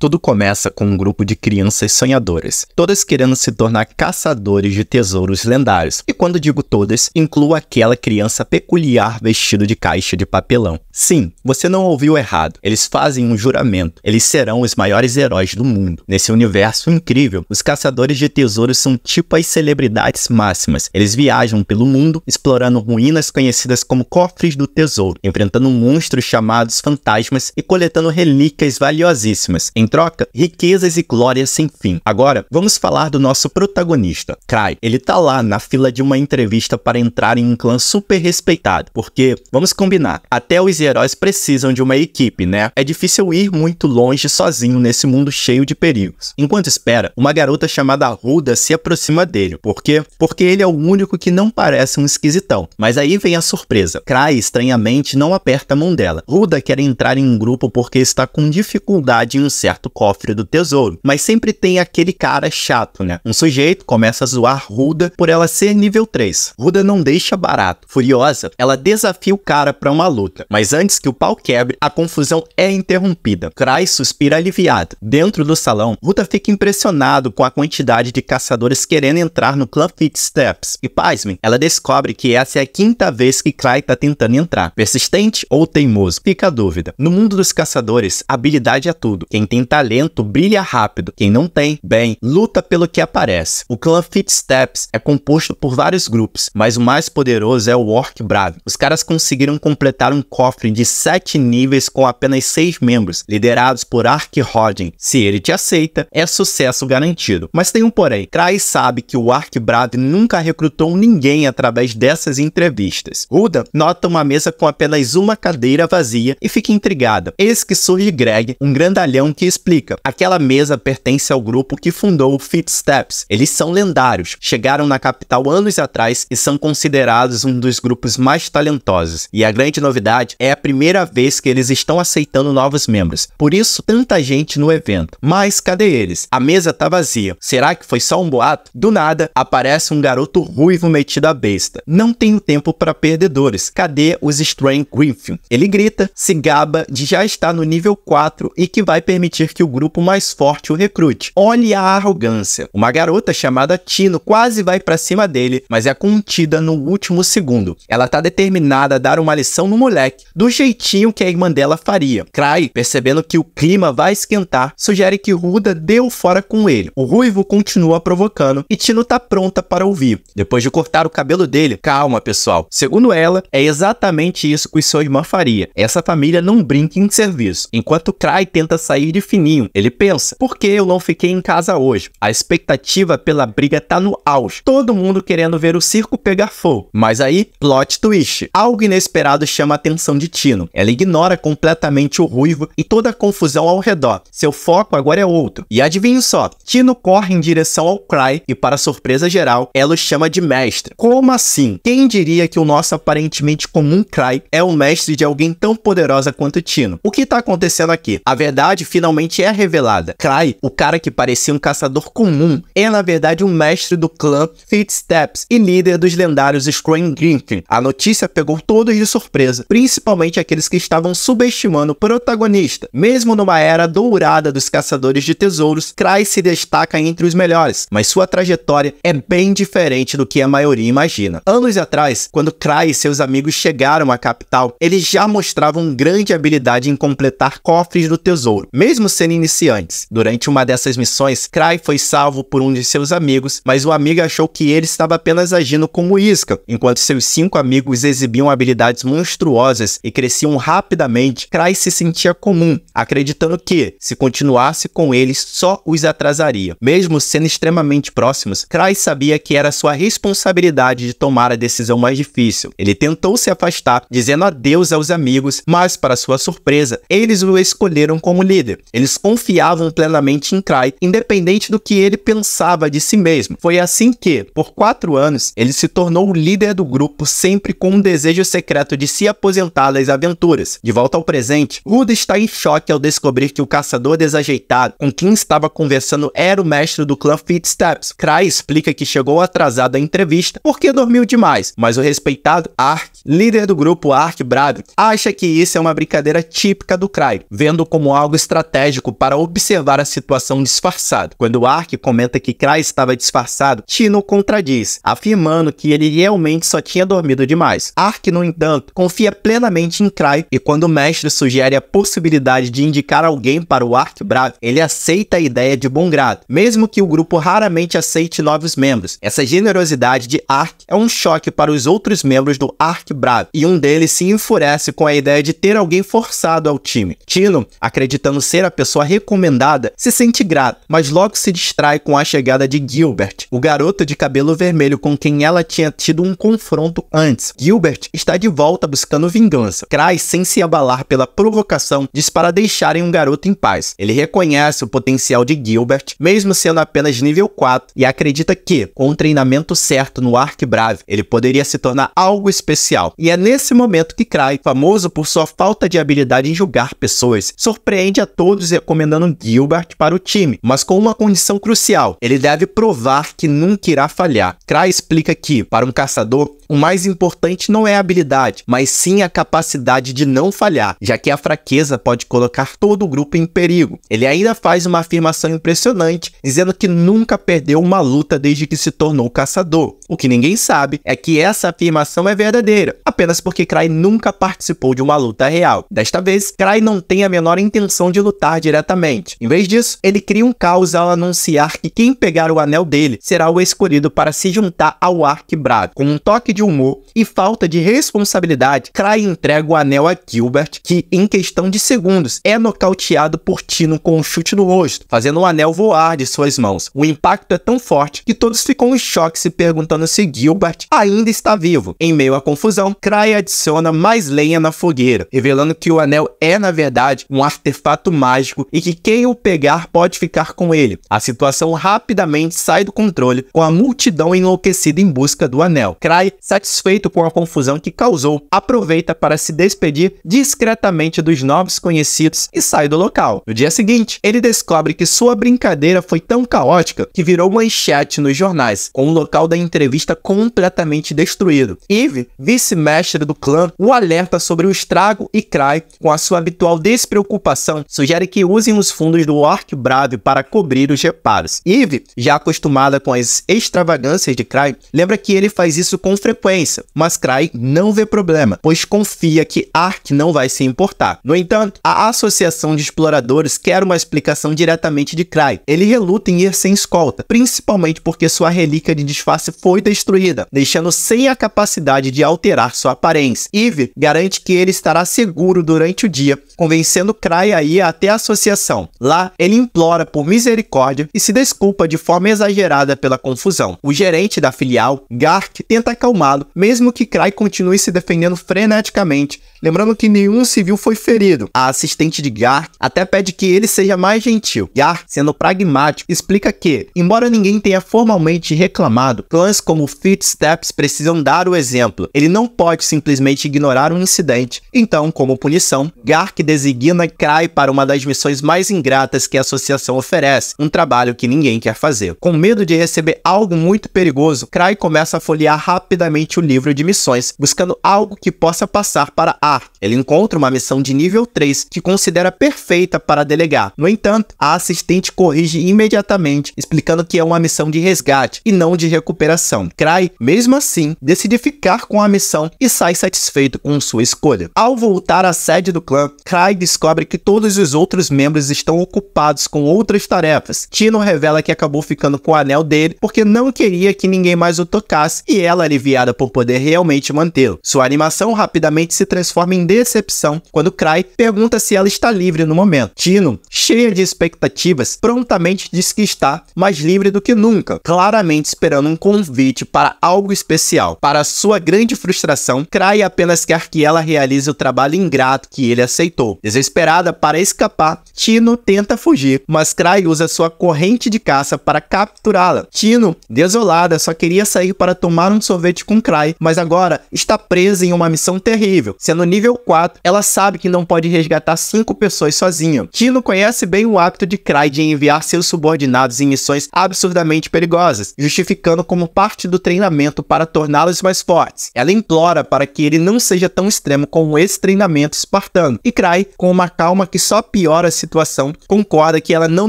Tudo começa com um grupo de crianças sonhadoras, todas querendo se tornar caçadores de tesouros lendários. E quando digo todas, incluo aquela criança peculiar vestida de caixa de papelão. Sim, você não ouviu errado. Eles fazem um juramento. Eles serão os maiores heróis do mundo. Nesse universo incrível, os caçadores de tesouros são tipo as celebridades máximas. Eles viajam pelo mundo, explorando ruínas conhecidas como cofres do tesouro, enfrentando monstros chamados fantasmas e coletando relíquias valiosíssimas. Em troca, riquezas e glórias sem fim. Agora, vamos falar do nosso protagonista, Krai. Ele tá lá na fila de uma entrevista para entrar em um clã super respeitado, porque, vamos combinar, até os heróis precisam de uma equipe, né? É difícil ir muito longe sozinho nesse mundo cheio de perigos. Enquanto espera, uma garota chamada Ruda se aproxima dele. Por quê? Porque ele é o único que não parece um esquisitão. Mas aí vem a surpresa. Krai, estranhamente, não aperta a mão dela. Ruda quer entrar em um grupo porque está com dificuldade em um certo aberto o cofre do tesouro. Mas sempre tem aquele cara chato, né? Um sujeito começa a zoar Ruda por ela ser nível 3. Ruda não deixa barato. Furiosa, ela desafia o cara para uma luta. Mas antes que o pau quebre, a confusão é interrompida. Krai suspira aliviado. Dentro do salão, Ruda fica impressionado com a quantidade de caçadores querendo entrar no clã Steps. E pasmem, ela descobre que essa é a quinta vez que Krai tá tentando entrar. Persistente ou teimoso? Fica a dúvida. No mundo dos caçadores, habilidade é tudo. Quem tem talento brilha rápido, quem não tem, bem, luta pelo que aparece. O clã Steps é composto por vários grupos, mas o mais poderoso é o Orc Brave. Os caras conseguiram completar um cofre de 7 níveis com apenas 6 membros, liderados por Ark Rodin. Se ele te aceita, é sucesso garantido. Mas tem um porém, Krai sabe que o Ark Brave nunca recrutou ninguém através dessas entrevistas. Uda nota uma mesa com apenas uma cadeira vazia e fica intrigada. Eis que surge Greg, um grandalhão que explica: aquela mesa pertence ao grupo que fundou o Fit Steps. Eles são lendários, chegaram na capital anos atrás e são considerados um dos grupos mais talentosos. E a grande novidade é a primeira vez que eles estão aceitando novos membros. Por isso, tanta gente no evento. Mas cadê eles? A mesa tá vazia. Será que foi só um boato? Do nada, aparece um garoto ruivo metido a besta. Não tenho tempo para perdedores. Cadê os Strange Griffin? Ele grita, se gaba de já estar no nível 4 e que vai permitir que o grupo mais forte o recrute. Olhe a arrogância. Uma garota chamada Tino quase vai para cima dele, mas é contida no último segundo. Ela tá determinada a dar uma lição no moleque, do jeitinho que a irmã dela faria. Cry, percebendo que o clima vai esquentar, sugere que Ruda deu fora com ele. O ruivo continua provocando e Tino tá pronta para ouvir. Depois de cortar o cabelo dele, calma pessoal. Segundo ela, é exatamente isso que sua irmã faria. Essa família não brinca em serviço. Enquanto Cry tenta sair de fininho. Ele pensa, por que eu não fiquei em casa hoje? A expectativa pela briga tá no auge. Todo mundo querendo ver o circo pegar fogo. Mas aí, plot twist. Algo inesperado chama a atenção de Tino. Ela ignora completamente o ruivo e toda a confusão ao redor. Seu foco agora é outro. E adivinha só, Tino corre em direção ao Cry e para surpresa geral, ela o chama de mestre. Como assim? Quem diria que o nosso aparentemente comum Cry é o mestre de alguém tão poderosa quanto Tino? O que tá acontecendo aqui? A verdade finalmente finalmente é revelada. Cry, o cara que parecia um caçador comum, é na verdade um mestre do clã steps e líder dos lendários Scream Griffin. A notícia pegou todos de surpresa, principalmente aqueles que estavam subestimando o protagonista. Mesmo numa era dourada dos caçadores de tesouros, Cry se destaca entre os melhores, mas sua trajetória é bem diferente do que a maioria imagina. Anos atrás, quando Cry e seus amigos chegaram à capital, eles já mostravam grande habilidade em completar cofres do tesouro. Mesmo Sendo iniciantes. Durante uma dessas missões, Cry foi salvo por um de seus amigos, mas o amigo achou que ele estava apenas agindo como isca. Enquanto seus cinco amigos exibiam habilidades monstruosas e cresciam rapidamente, Cry se sentia comum, acreditando que, se continuasse com eles, só os atrasaria. Mesmo sendo extremamente próximos, Cry sabia que era sua responsabilidade de tomar a decisão mais difícil. Ele tentou se afastar, dizendo adeus aos amigos, mas, para sua surpresa, eles o escolheram como líder. Ele eles confiavam plenamente em Krai, independente do que ele pensava de si mesmo. Foi assim que, por quatro anos, ele se tornou o líder do grupo, sempre com um desejo secreto de se aposentar das aventuras. De volta ao presente, Ruda está em choque ao descobrir que o caçador desajeitado com quem estava conversando era o mestre do clã Fitsteps. Krai explica que chegou atrasado à entrevista porque dormiu demais, mas o respeitado Ark, líder do grupo Ark Brado, acha que isso é uma brincadeira típica do Krai, vendo como algo estratégico estratégico para observar a situação disfarçado. Quando Ark comenta que Krai estava disfarçado, Tino contradiz, afirmando que ele realmente só tinha dormido demais. Ark, no entanto, confia plenamente em Krai e quando o mestre sugere a possibilidade de indicar alguém para o Ark Bravo, ele aceita a ideia de bom grado, mesmo que o grupo raramente aceite novos membros. Essa generosidade de Ark é um choque para os outros membros do Ark Bravo e um deles se enfurece com a ideia de ter alguém forçado ao time. Tino, acreditando ser a pessoa recomendada, se sente grato, mas logo se distrai com a chegada de Gilbert, o garoto de cabelo vermelho com quem ela tinha tido um confronto antes. Gilbert está de volta buscando vingança. Krai, sem se abalar pela provocação, diz para deixarem um garoto em paz. Ele reconhece o potencial de Gilbert, mesmo sendo apenas nível 4, e acredita que, com o treinamento certo no Ark Brave, ele poderia se tornar algo especial. E é nesse momento que Krai, famoso por sua falta de habilidade em julgar pessoas, surpreende a todos recomendando Gilbert para o time, mas com uma condição crucial: ele deve provar que nunca irá falhar. Cray explica que, para um caçador, o mais importante não é a habilidade, mas sim a capacidade de não falhar, já que a fraqueza pode colocar todo o grupo em perigo. Ele ainda faz uma afirmação impressionante, dizendo que nunca perdeu uma luta desde que se tornou caçador. O que ninguém sabe é que essa afirmação é verdadeira, apenas porque Cray nunca participou de uma luta real. Desta vez, Cray não tem a menor intenção de lutar diretamente. Em vez disso, ele cria um caos ao anunciar que quem pegar o anel dele será o escolhido para se juntar ao Arquibrado. Com um toque de humor e falta de responsabilidade, Cry entrega o anel a Gilbert, que em questão de segundos é nocauteado por Tino com um chute no rosto, fazendo o anel voar de suas mãos. O impacto é tão forte que todos ficam em choque se perguntando se Gilbert ainda está vivo. Em meio à confusão, Cry adiciona mais lenha na fogueira, revelando que o anel é, na verdade, um artefato mágico mágico e que quem o pegar pode ficar com ele. A situação rapidamente sai do controle com a multidão enlouquecida em busca do anel. Cry, satisfeito com a confusão que causou, aproveita para se despedir discretamente dos novos conhecidos e sai do local. No dia seguinte, ele descobre que sua brincadeira foi tão caótica que virou manchete nos jornais, com o local da entrevista completamente destruído. Eve, vice-mestre do clã, o alerta sobre o estrago e Cry, com a sua habitual despreocupação, sugere que usem os fundos do Orc Brave para cobrir os reparos. Eve, já acostumada com as extravagâncias de Cry, lembra que ele faz isso com frequência, mas Cry não vê problema, pois confia que Ark não vai se importar. No entanto, a Associação de Exploradores quer uma explicação diretamente de Cry. Ele reluta em ir sem escolta, principalmente porque sua relíquia de disfarce foi destruída, deixando sem a capacidade de alterar sua aparência. Eve garante que ele estará seguro durante o dia convencendo a ir até a associação. Lá, ele implora por misericórdia e se desculpa de forma exagerada pela confusão. O gerente da filial, Gark, tenta acalmá-lo, mesmo que Cry continue se defendendo freneticamente, lembrando que nenhum civil foi ferido. A assistente de Gark até pede que ele seja mais gentil. Gark, sendo pragmático, explica que, embora ninguém tenha formalmente reclamado, clãs como Fitsteps precisam dar o exemplo. Ele não pode simplesmente ignorar um incidente. Então, como punição, Gark designa Cry para uma das missões mais ingratas que a associação oferece, um trabalho que ninguém quer fazer. Com medo de receber algo muito perigoso, Cry começa a folhear rapidamente o livro de missões, buscando algo que possa passar para A. Ele encontra uma missão de nível 3 que considera perfeita para delegar. No entanto, a assistente corrige imediatamente, explicando que é uma missão de resgate e não de recuperação. Cry, mesmo assim, decide ficar com a missão e sai satisfeito com sua escolha. Ao voltar à sede do clã, Kai descobre que todos os outros membros estão ocupados com outras tarefas. Tino revela que acabou ficando com o anel dele porque não queria que ninguém mais o tocasse e ela, aliviada por poder realmente mantê-lo. Sua animação rapidamente se transforma em decepção quando Kai pergunta se ela está livre no momento. Tino, cheia de expectativas, prontamente diz que está, mais livre do que nunca, claramente esperando um convite para algo especial. Para sua grande frustração, Kai apenas quer que ela realize o trabalho ingrato que ele aceitou. Desesperada para escapar, Tino tenta fugir, mas Cry usa sua corrente de caça para capturá-la. Tino, desolada, só queria sair para tomar um sorvete com Cry, mas agora está presa em uma missão terrível. Sendo nível 4, ela sabe que não pode resgatar 5 pessoas sozinha. Tino conhece bem o hábito de Cry de enviar seus subordinados em missões absurdamente perigosas, justificando como parte do treinamento para torná-los mais fortes. Ela implora para que ele não seja tão extremo como esse treinamento espartano, e Cry Mirai, com uma calma que só piora a situação, concorda que ela não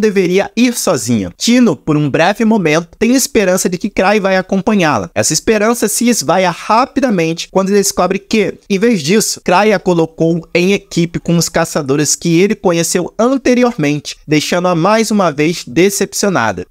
deveria ir sozinha. Tino, por um breve momento, tem esperança de que Krai vai acompanhá-la. Essa esperança se esvaia rapidamente quando descobre que, em vez disso, Krai a colocou em equipe com os caçadores que ele conheceu anteriormente, deixando-a mais uma vez decepcionada.